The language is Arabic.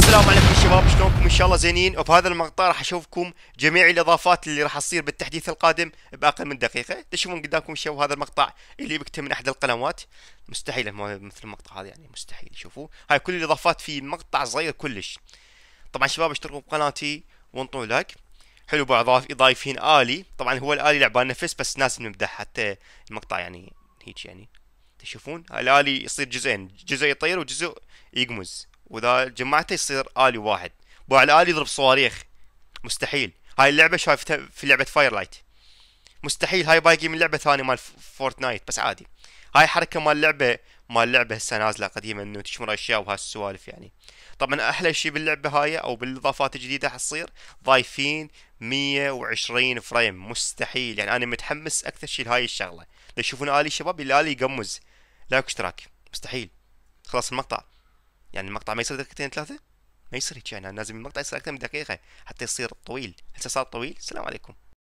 السلام عليكم شباب شلونكم ان شاء الله زينين وبهذا المقطع راح اشوفكم جميع الاضافات اللي راح تصير بالتحديث القادم باقل من دقيقه تشوفون قدامكم شباب هذا المقطع اللي بكتب من احد القنوات مستحيل مثل المقطع هذا يعني مستحيل شوفوا هاي كل الاضافات في مقطع صغير كلش طبعا شباب اشتركوا بقناتي وانطوا لايك حلو بعض ضايفين الي طبعا هو الالي لعبان نفس بس لازم نمدح حتى المقطع يعني هيك يعني تشوفون الالي يصير جزئين جزء يطير وجزء يقمز واذا جمعته يصير الي واحد بو على الالي يضرب صواريخ مستحيل هاي اللعبه شايفتها في لعبه فاير لايت مستحيل هاي باقي من لعبه ثانيه مال فورتنايت بس عادي هاي حركه مال لعبه مال لعبه هسه نازله قديمه انه تشمر اشياء وهالسوالف يعني طبعا احلى شيء باللعبه هاي او بالاضافات الجديده حتصير ضايفين 120 فريم مستحيل يعني انا متحمس اكثر شيء لهاي الشغله لو تشوفون الي شباب الالي يقمز لا اشتراك مستحيل خلاص المقطع يعني المقطع ما يصير دقيقتين ثلاثه ما يصير هيك يعني لازم المقطع يصير اكثر من دقيقه حتى يصير طويل هسه صار طويل السلام عليكم